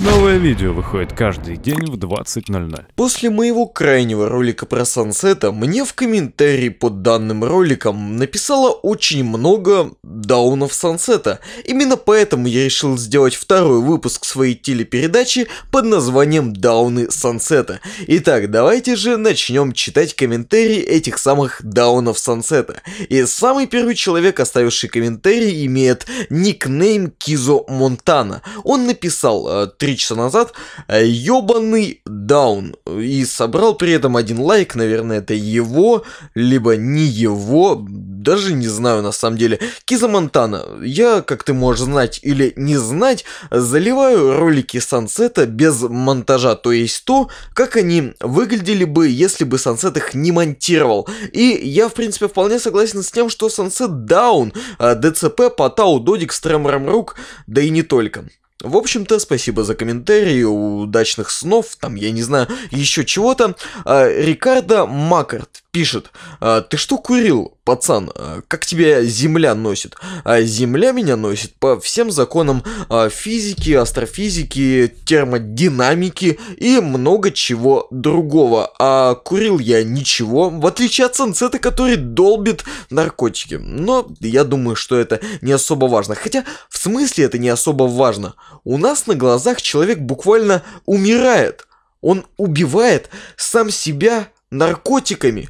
Новое видео выходит каждый день в 20.00. После моего крайнего ролика про Сансета, мне в комментарии под данным роликом написало очень много даунов Сансета. Именно поэтому я решил сделать второй выпуск своей телепередачи под названием «Дауны Сансета». Итак, давайте же начнем читать комментарии этих самых даунов Сансета. И самый первый человек, оставивший комментарий, имеет никнейм Кизо Монтана. Он написал э, три часа назад, э, ёбаный даун. И собрал при этом один лайк, наверное, это его, либо не его, даже не знаю на самом деле. Киза Монтана, я, как ты можешь знать или не знать, заливаю ролики Сансета без монтажа, то есть то, как они выглядели бы, если бы Сансет их не монтировал. И я, в принципе, вполне согласен с тем, что Сансет даун, а ДЦП, Потау, Додик, Стрэмрам Рук, да и не только. В общем-то, спасибо за комментарии, удачных снов, там, я не знаю, еще чего-то. А, Рикардо Маккарт пишет, «А, ты что курил, пацан, а, как тебя земля носит? А земля меня носит по всем законам а, физики, астрофизики, термодинамики и много чего другого. А курил я ничего, в отличие от Сансета, который долбит наркотики. Но я думаю, что это не особо важно. Хотя, в смысле это не особо важно. У нас на глазах человек буквально умирает. Он убивает сам себя наркотиками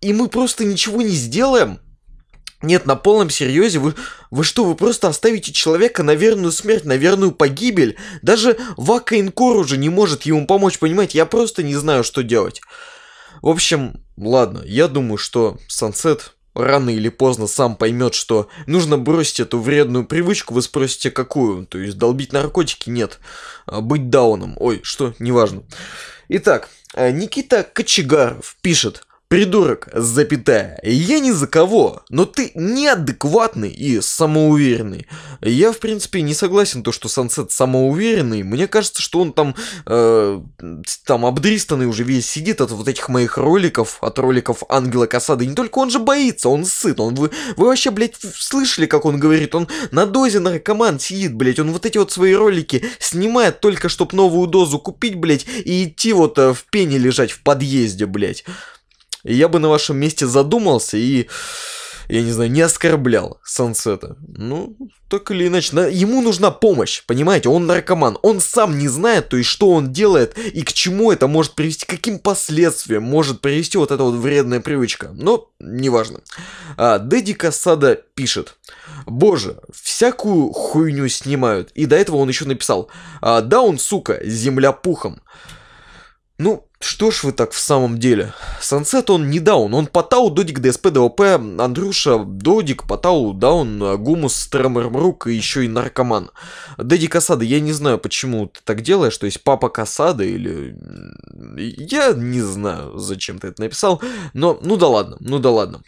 и мы просто ничего не сделаем? Нет, на полном серьезе, вы, вы что, вы просто оставите человека на верную смерть, на верную погибель? Даже Вака Инкор уже не может ему помочь, понимаете? Я просто не знаю, что делать. В общем, ладно, я думаю, что Сансет рано или поздно сам поймет, что нужно бросить эту вредную привычку, вы спросите, какую? То есть долбить наркотики? Нет. А, быть дауном. Ой, что? Неважно. Итак, а, Никита Кочегаров пишет. Придурок, запятая, я ни за кого, но ты неадекватный и самоуверенный. Я, в принципе, не согласен то, что Сансет самоуверенный. Мне кажется, что он там, э, там обдристанный уже весь сидит от вот этих моих роликов, от роликов Ангела Касады. Не только он же боится, он сыт, он... Вы, вы вообще, блядь, слышали, как он говорит? Он на дозе наркоман сидит, блядь, он вот эти вот свои ролики снимает только, чтобы новую дозу купить, блядь, и идти вот э, в пене лежать в подъезде, блядь я бы на вашем месте задумался и, я не знаю, не оскорблял Сансета. Ну, так или иначе, на... ему нужна помощь, понимаете, он наркоман, он сам не знает, то есть, что он делает и к чему это может привести, каким последствиям может привести вот эта вот вредная привычка, но неважно. А, Дэдди Кассада пишет, боже, всякую хуйню снимают, и до этого он еще написал, а, да он, сука, земля пухом. Ну, что ж вы так в самом деле? Сансет он не даун, он потал додик, ДСП, ДОП, Андрюша, додик, потау, даун, гумус, тремермрук и еще и наркоман. Дэдди Касада, я не знаю, почему ты так делаешь, то есть папа Касада или... Я не знаю, зачем ты это написал, но ну да ладно, ну да ладно.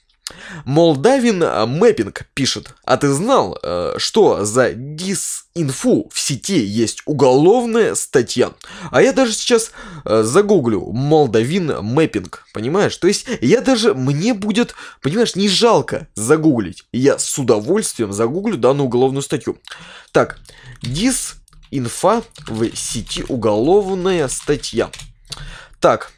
Молдавин э, Мэппинг пишет, а ты знал, э, что за дисинфу в сети есть уголовная статья? А я даже сейчас э, загуглю Молдавин Мэппинг, понимаешь? То есть я даже, мне будет, понимаешь, не жалко загуглить. Я с удовольствием загуглю данную уголовную статью. Так, дисинфа в сети уголовная статья. Так,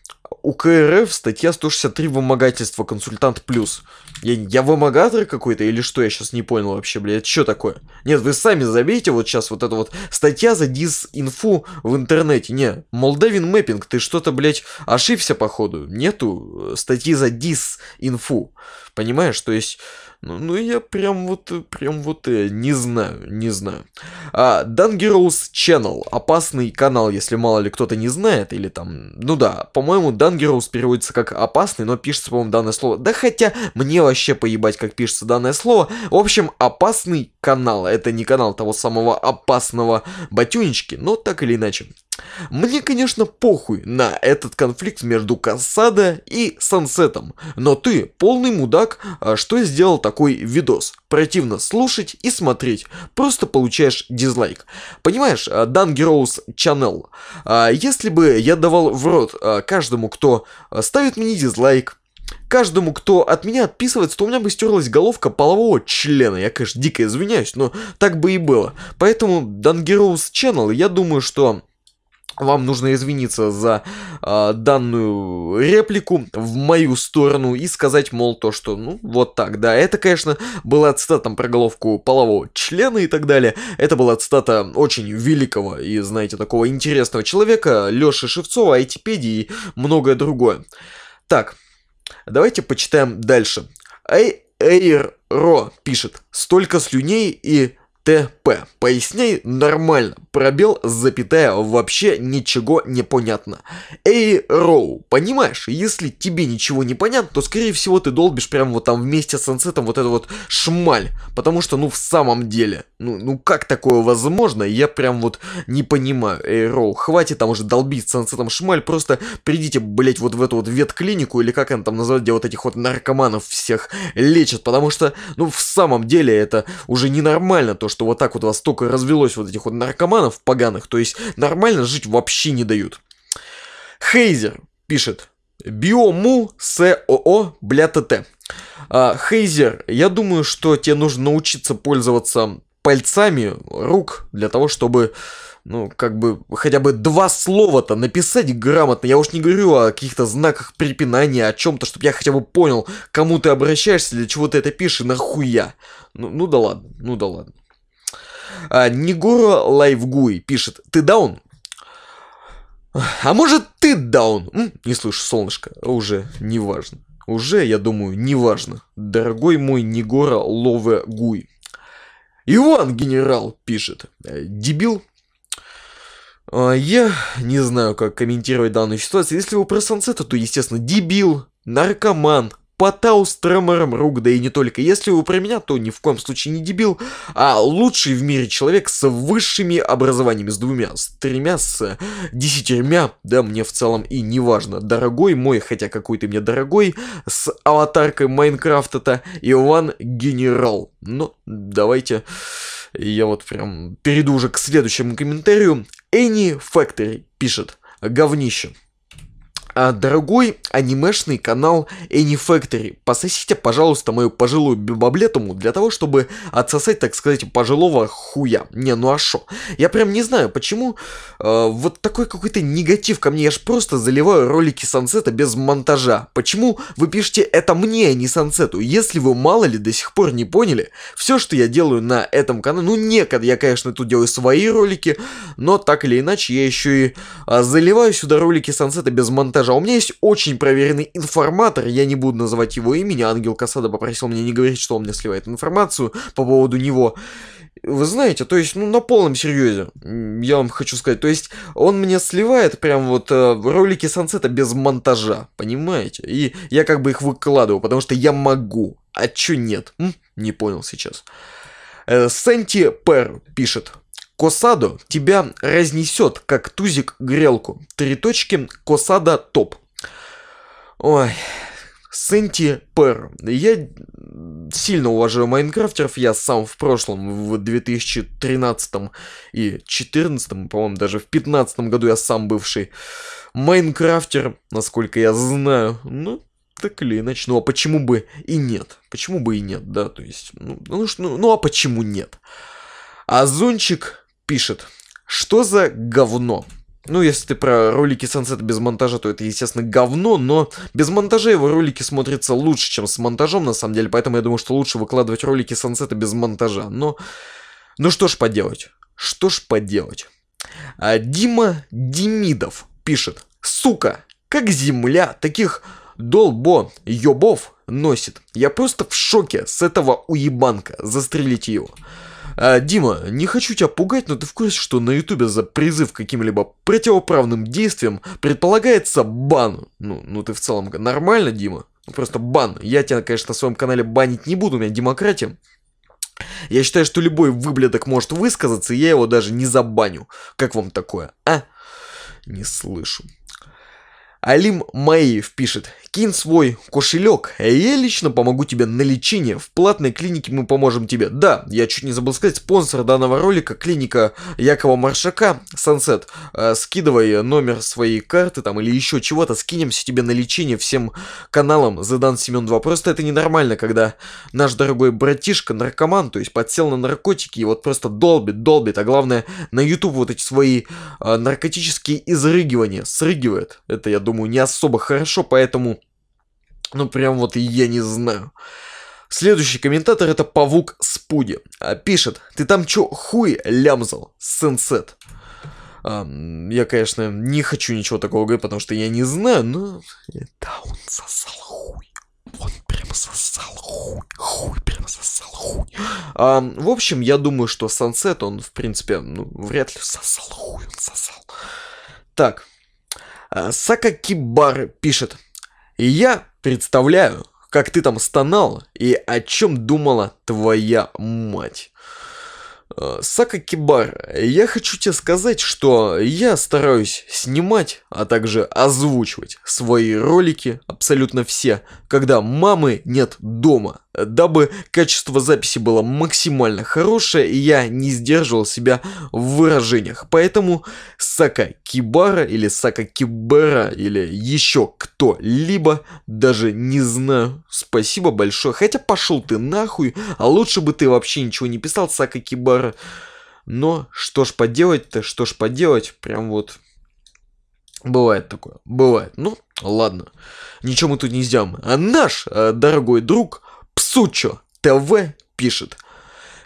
у КРФ статья 163 «Вымогательство. Консультант плюс». Я, я вымогатор какой-то или что? Я сейчас не понял вообще, блядь, что такое? Нет, вы сами забейте вот сейчас вот это вот статья за дизинфу в интернете. Не, Молдавин Мэппинг, ты что-то, блядь, ошибся походу. Нету э, статьи за дизинфу. Понимаешь, то есть... Ну, ну я прям вот, прям вот э, не знаю, не знаю. А, Dangerous Channel, опасный канал, если мало ли кто-то не знает, или там, ну да, по-моему, Dangerous переводится как опасный, но пишется, по-моему, данное слово. Да хотя, мне вообще поебать, как пишется данное слово. В общем, опасный канал, это не канал того самого опасного батюнечки, но так или иначе, мне, конечно, похуй на этот конфликт между Кассада и Сансетом, но ты полный мудак, а, что сделал такой видос. Противно слушать и смотреть, просто получаешь дизлайк. Понимаешь, Данги Роуз Channel, а, если бы я давал в рот а, каждому, кто ставит мне дизлайк, каждому, кто от меня отписывается, то у меня бы стерлась головка полового члена. Я, конечно, дико извиняюсь, но так бы и было. Поэтому Дангероуз Channel, я думаю, что вам нужно извиниться за э, данную реплику в мою сторону и сказать, мол, то, что, ну, вот так, да. Это, конечно, была цитата там, про головку полового члена и так далее. Это была цитата очень великого и, знаете, такого интересного человека, Лёши Шевцова, айтипедии и многое другое. Так, давайте почитаем дальше. Эй, Эйр Ро пишет, столько слюней и ТП. Поясняй нормально. Пробел, запятая, вообще ничего не понятно. Эй, Роу, понимаешь, если тебе ничего не понятно, то скорее всего ты долбишь прямо вот там вместе с ансетом вот это вот шмаль. Потому что, ну, в самом деле, ну, ну как такое возможно, я прям вот не понимаю. Эй, Роу, хватит там уже долбить с ансетом шмаль, просто придите, блять, вот в эту вот ветклинику, или как она там называют, где вот этих вот наркоманов всех лечат, потому что, ну, в самом деле это уже ненормально то, что что вот так вот у вас столько развелось вот этих вот наркоманов поганых, то есть нормально жить вообще не дают. Хейзер пишет, Биому СОО бля ТТ. А, Хейзер, я думаю, что тебе нужно научиться пользоваться пальцами рук для того, чтобы ну, как бы, хотя бы два слова-то написать грамотно. Я уж не говорю о каких-то знаках препинания, о чем-то, чтобы я хотя бы понял, кому ты обращаешься, для чего ты это пишешь нахуя. Ну, ну да ладно, ну да ладно. А, Нигуро Лайвгуй пишет, ты даун? А может ты даун? Не слышу, солнышко, уже неважно. Уже, я думаю, неважно. Дорогой мой Нигора Лове Гуй. Иван генерал пишет. «Э, дебил. «А, я не знаю, как комментировать данную ситуацию. Если вы про Сансета, то, естественно, дебил, наркоман, Потау с тремором рук, да и не только. Если вы про меня, то ни в коем случае не дебил, а лучший в мире человек с высшими образованиями, с двумя, с тремя, с десятерьмя, да, мне в целом и не важно. Дорогой мой, хотя какой ты мне дорогой, с аватаркой Майнкрафта-то Иван Генерал. Но ну, давайте, я вот прям перейду уже к следующему комментарию. Any Factory пишет, говнище. А, дорогой анимешный канал Anifactory. Пососите, пожалуйста, мою пожилую баблетому для того, чтобы отсосать, так сказать, пожилого хуя. Не, ну а шо? Я прям не знаю, почему э, вот такой какой-то негатив ко мне. Я ж просто заливаю ролики Сансета без монтажа. Почему вы пишете это мне, а не Сансету? Если вы мало ли до сих пор не поняли, все, что я делаю на этом канале, ну некогда, я, конечно, тут делаю свои ролики, но так или иначе я еще и э, заливаю сюда ролики Сансета без монтажа даже, а у меня есть очень проверенный информатор, я не буду называть его имени, Ангел Касада попросил меня не говорить, что он мне сливает информацию по поводу него. Вы знаете, то есть, ну, на полном серьезе, я вам хочу сказать, то есть, он мне сливает прям вот э, ролики Сансета без монтажа, понимаете? И я как бы их выкладываю, потому что я могу, а чё нет? М? Не понял сейчас. Э, Сенти Пер пишет. Косадо тебя разнесет, как тузик грелку. Три точки, Косада топ. Ой, Сенти Пер. Я сильно уважаю майнкрафтеров, я сам в прошлом, в 2013 и 2014, по-моему, даже в 2015 году я сам бывший майнкрафтер, насколько я знаю. Ну, так или иначе, ну а почему бы и нет? Почему бы и нет, да, то есть, ну, ну, ну, ну а почему нет? Озончик а пишет, что за говно? Ну, если ты про ролики Sunset без монтажа, то это, естественно, говно, но без монтажа его ролики смотрятся лучше, чем с монтажом, на самом деле, поэтому я думаю, что лучше выкладывать ролики Sunset без монтажа. Но, ну что ж поделать, что ж поделать. А Дима Демидов пишет, сука, как земля таких долбо ёбов носит. Я просто в шоке с этого уебанка. застрелить его. А, Дима, не хочу тебя пугать, но ты в курсе, что на ютубе за призыв к каким-либо противоправным действиям предполагается бан? Ну, ну ты в целом нормально, Дима? Ну, просто бан. Я тебя, конечно, на своем канале банить не буду, у меня демократия. Я считаю, что любой выблядок может высказаться, и я его даже не забаню. Как вам такое, а? Не слышу. Алим Маиев пишет, Скинь свой кошелек, а я лично помогу тебе на лечение. В платной клинике мы поможем тебе. Да, я чуть не забыл сказать, спонсор данного ролика, клиника Якова Маршака, Сансет. Э, скидывай номер своей карты там или еще чего-то, скинемся тебе на лечение всем каналам Задан Семен 2. Просто это ненормально, когда наш дорогой братишка, наркоман, то есть подсел на наркотики и вот просто долбит, долбит, а главное на YouTube вот эти свои э, наркотические изрыгивания срыгивает. Это, я думаю, не особо хорошо, поэтому ну, прям вот я не знаю. Следующий комментатор это Павук Спуди. А, пишет, ты там чё хуй лямзал, сенсет. Я, конечно, не хочу ничего такого говорить, потому что я не знаю, но... Да, он сосал хуй. Он прям сосал хуй. Хуй прям сосал хуй. А, в общем, я думаю, что Сансет, он, в принципе, ну, вряд ли сосал хуй, он сосал. Так. А, Сакакибар пишет. И я представляю, как ты там стонал и о чем думала твоя мать. Э, Сака Кибара, я хочу тебе сказать, что я стараюсь снимать, а также озвучивать свои ролики абсолютно все, когда мамы нет дома. Дабы качество записи было максимально хорошее, я не сдерживал себя в выражениях. Поэтому Сака Кибара или Сака Кибера или еще кто-либо, даже не знаю, спасибо большое. Хотя пошел ты нахуй, а лучше бы ты вообще ничего не писал, Сака Кибара доллара. Но что ж поделать-то, что ж поделать, прям вот Бывает такое, бывает. Ну, ладно, ничего мы тут не сделаем. А наш э, дорогой друг Псучо ТВ пишет,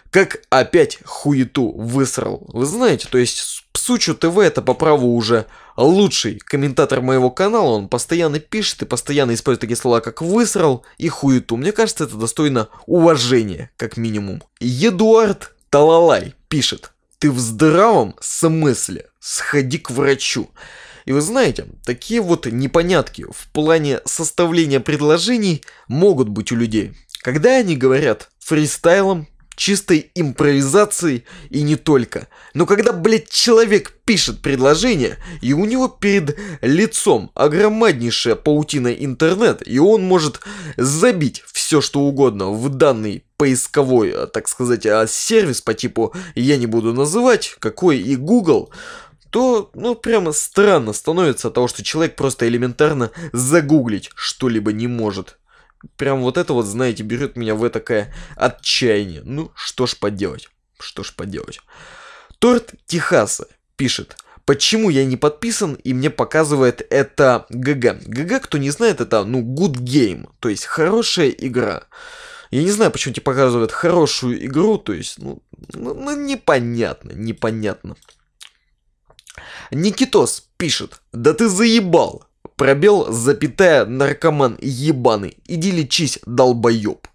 как опять хуету высрал. Вы знаете, то есть Псучо ТВ это по праву уже лучший комментатор моего канала, он постоянно пишет и постоянно использует такие слова, как высрал и хуету. Мне кажется, это достойно уважения, как минимум. Едуард Талалай пишет, ты в здравом смысле? Сходи к врачу. И вы знаете, такие вот непонятки в плане составления предложений могут быть у людей. Когда они говорят фристайлом, чистой импровизацией и не только. Но когда, блядь, человек пишет предложение, и у него перед лицом огромнейшая паутина интернет, и он может забить все, что угодно в данный поисковой, э, так сказать, а, сервис по типу «я не буду называть», какой и Google, то, ну, прямо странно становится от того, что человек просто элементарно загуглить что-либо не может прям вот это вот, знаете, берет меня в такое отчаяние. Ну, что ж поделать, что ж поделать. Торт Техаса пишет. Почему я не подписан, и мне показывает это ГГ. ГГ, кто не знает, это, ну, good game, то есть хорошая игра. Я не знаю, почему тебе показывают хорошую игру, то есть, ну, ну, ну непонятно, непонятно. Никитос пишет, да ты заебал, пробел, запятая, наркоман ебаный. Иди лечись, долбоеб.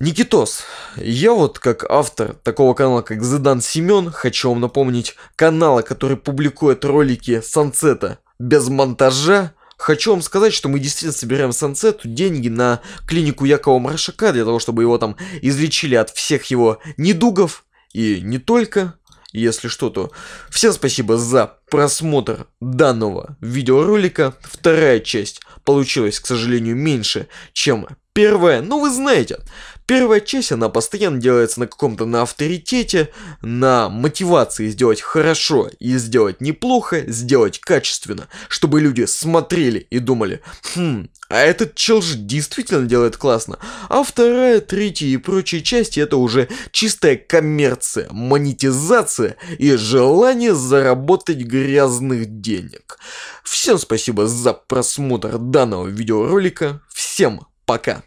Никитос, я вот как автор такого канала, как Зидан Семен, хочу вам напомнить, канала, который публикует ролики Санцета без монтажа, Хочу вам сказать, что мы действительно собираем Сансету деньги на клинику Якова Маршака для того, чтобы его там излечили от всех его недугов и не только если что, то всем спасибо за просмотр данного видеоролика. Вторая часть получилась, к сожалению, меньше, чем первая. Но вы знаете, первая часть, она постоянно делается на каком-то на авторитете, на мотивации сделать хорошо и сделать неплохо, сделать качественно, чтобы люди смотрели и думали, хм, а этот чел челж действительно делает классно. А вторая, третья и прочие части это уже чистая коммерция, монетизация и желание заработать грязных денег. Всем спасибо за просмотр данного видеоролика. Всем пока.